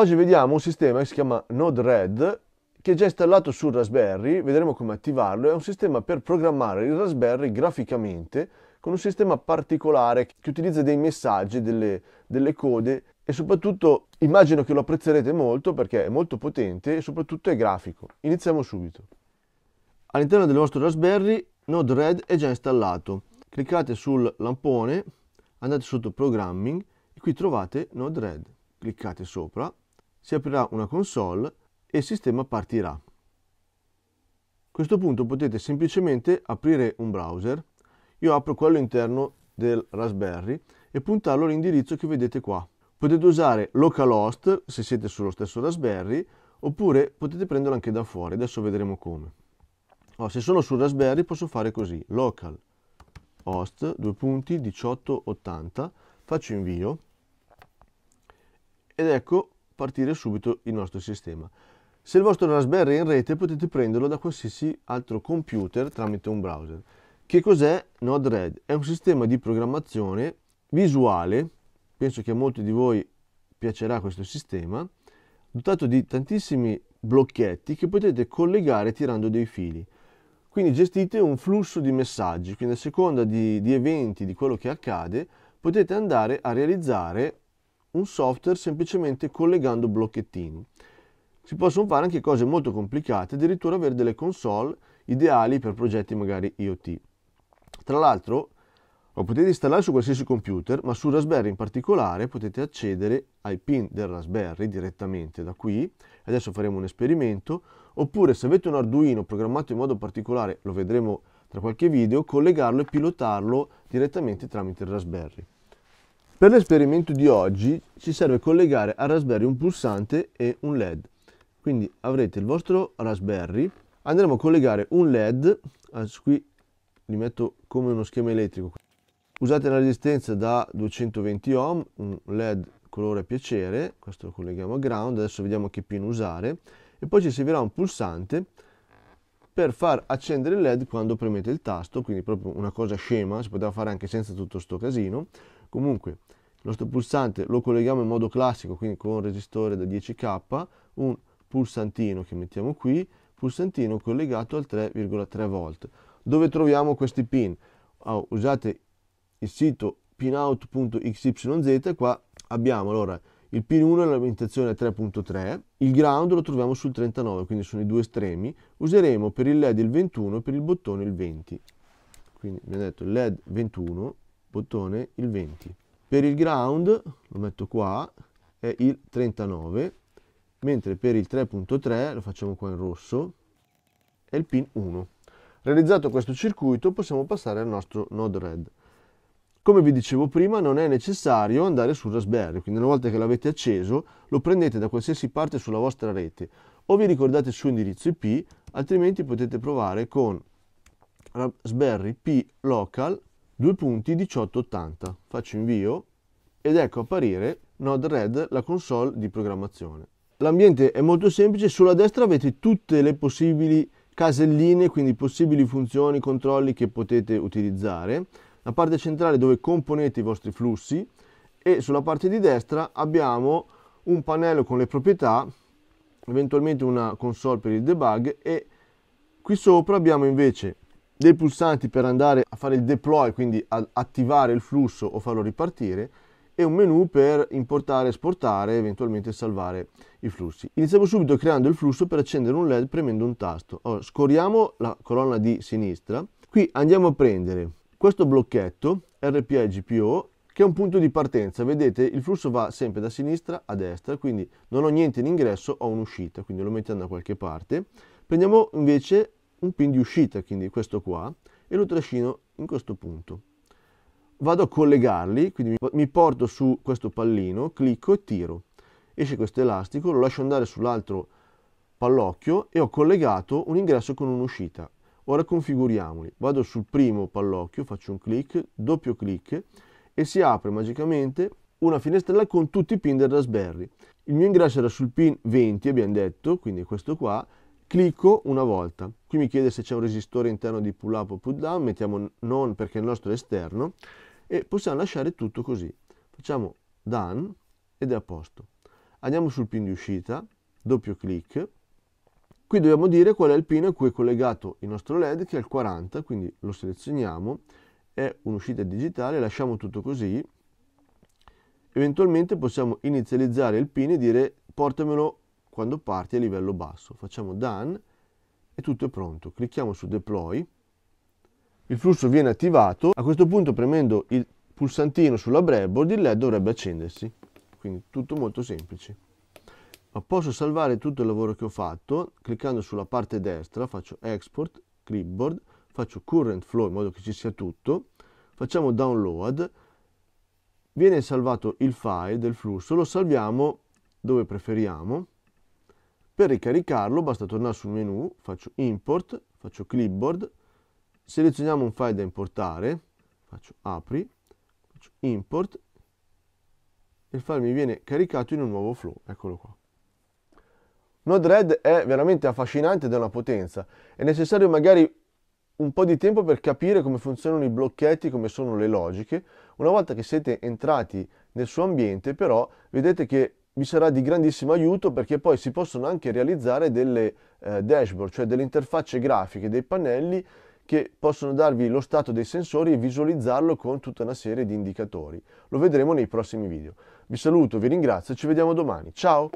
Oggi vediamo un sistema che si chiama Node-RED che è già installato su Raspberry, vedremo come attivarlo, è un sistema per programmare il Raspberry graficamente con un sistema particolare che utilizza dei messaggi, delle, delle code e soprattutto immagino che lo apprezzerete molto perché è molto potente e soprattutto è grafico. Iniziamo subito. All'interno del vostro Raspberry Node-RED è già installato. Cliccate sul lampone, andate sotto Programming e qui trovate Node-RED. Cliccate sopra si aprirà una console e il sistema partirà. A questo punto potete semplicemente aprire un browser, io apro quello interno del Raspberry e puntarlo all'indirizzo che vedete qua. Potete usare localhost se siete sullo stesso Raspberry oppure potete prenderlo anche da fuori, adesso vedremo come. Oh, se sono sul Raspberry posso fare così, localhost 2.1880, faccio invio ed ecco partire subito il nostro sistema. Se il vostro Raspberry è in rete potete prenderlo da qualsiasi altro computer tramite un browser. Che cos'è Node-RED? È un sistema di programmazione visuale, penso che a molti di voi piacerà questo sistema, dotato di tantissimi blocchetti che potete collegare tirando dei fili. Quindi gestite un flusso di messaggi, quindi a seconda di, di eventi, di quello che accade, potete andare a realizzare un software semplicemente collegando blocchettini. Si possono fare anche cose molto complicate, addirittura avere delle console ideali per progetti magari IoT. Tra l'altro lo potete installare su qualsiasi computer, ma su Raspberry in particolare potete accedere ai pin del Raspberry direttamente da qui. Adesso faremo un esperimento. Oppure se avete un Arduino programmato in modo particolare, lo vedremo tra qualche video, collegarlo e pilotarlo direttamente tramite il Raspberry. Per l'esperimento di oggi ci serve collegare al Raspberry un pulsante e un LED. Quindi avrete il vostro Raspberry, andremo a collegare un LED, adesso ah, qui li metto come uno schema elettrico. Usate la resistenza da 220 ohm, un LED colore a piacere, questo lo colleghiamo a ground, adesso vediamo che pin usare e poi ci servirà un pulsante per far accendere il LED quando premete il tasto, quindi proprio una cosa scema, si poteva fare anche senza tutto sto casino. Comunque il nostro pulsante lo colleghiamo in modo classico, quindi con un resistore da 10K, un pulsantino che mettiamo qui, pulsantino collegato al 3,3 volt. Dove troviamo questi pin? Oh, usate il sito pinout.xyz, qua abbiamo allora il pin 1 è l'alimentazione 3.3, il ground lo troviamo sul 39, quindi sono i due estremi. Useremo per il LED il 21 e per il bottone il 20. Quindi abbiamo detto LED 21 bottone il 20. Per il ground lo metto qua, è il 39, mentre per il 3.3 lo facciamo qua in rosso, è il pin 1. Realizzato questo circuito possiamo passare al nostro Node Red. Come vi dicevo prima non è necessario andare sul Raspberry, quindi una volta che l'avete acceso lo prendete da qualsiasi parte sulla vostra rete o vi ricordate il suo indirizzo IP, altrimenti potete provare con Raspberry P local due punti 1880. Faccio invio ed ecco apparire Node-RED, la console di programmazione. L'ambiente è molto semplice, sulla destra avete tutte le possibili caselline, quindi possibili funzioni, controlli che potete utilizzare. La parte centrale dove componete i vostri flussi e sulla parte di destra abbiamo un pannello con le proprietà, eventualmente una console per il debug e qui sopra abbiamo invece dei pulsanti per andare a fare il deploy, quindi ad attivare il flusso o farlo ripartire, e un menu per importare, esportare e eventualmente salvare i flussi. Iniziamo subito creando il flusso per accendere un LED premendo un tasto. Allora, scoriamo la colonna di sinistra, qui andiamo a prendere questo blocchetto RPA GPO che è un punto di partenza, vedete il flusso va sempre da sinistra a destra, quindi non ho niente in ingresso, ho un'uscita, quindi lo mettiamo da qualche parte. Prendiamo invece un pin di uscita, quindi questo qua, e lo trascino in questo punto. Vado a collegarli, quindi mi porto su questo pallino, clicco e tiro. Esce questo elastico, lo lascio andare sull'altro pallocchio e ho collegato un ingresso con un'uscita. Ora configuriamoli. Vado sul primo pallocchio, faccio un clic, doppio clic e si apre magicamente una finestrella con tutti i pin del Raspberry. Il mio ingresso era sul pin 20, abbiamo detto, quindi questo qua, Clicco una volta. Qui mi chiede se c'è un resistore interno di pull up o pull down, mettiamo non perché il nostro è esterno e possiamo lasciare tutto così. Facciamo done ed è a posto. Andiamo sul pin di uscita, doppio clic. Qui dobbiamo dire qual è il pin a cui è collegato il nostro LED che è il 40, quindi lo selezioniamo, è un'uscita digitale, lasciamo tutto così. Eventualmente possiamo inizializzare il pin e dire portamelo quando parti a livello basso. Facciamo done e tutto è pronto. Clicchiamo su deploy, il flusso viene attivato, a questo punto premendo il pulsantino sulla breadboard il led dovrebbe accendersi, quindi tutto molto semplice. Ma posso salvare tutto il lavoro che ho fatto cliccando sulla parte destra, faccio export, clipboard, faccio current flow in modo che ci sia tutto, facciamo download, viene salvato il file del flusso, lo salviamo dove preferiamo, per ricaricarlo basta tornare sul menu, faccio import, faccio clipboard, selezioniamo un file da importare, faccio apri, faccio import, il file mi viene caricato in un nuovo flow, eccolo qua. Node-RED è veramente affascinante ed è una potenza. È necessario magari un po' di tempo per capire come funzionano i blocchetti, come sono le logiche. Una volta che siete entrati nel suo ambiente, però, vedete che mi sarà di grandissimo aiuto perché poi si possono anche realizzare delle eh, dashboard, cioè delle interfacce grafiche, dei pannelli che possono darvi lo stato dei sensori e visualizzarlo con tutta una serie di indicatori. Lo vedremo nei prossimi video. Vi saluto, vi ringrazio e ci vediamo domani. Ciao!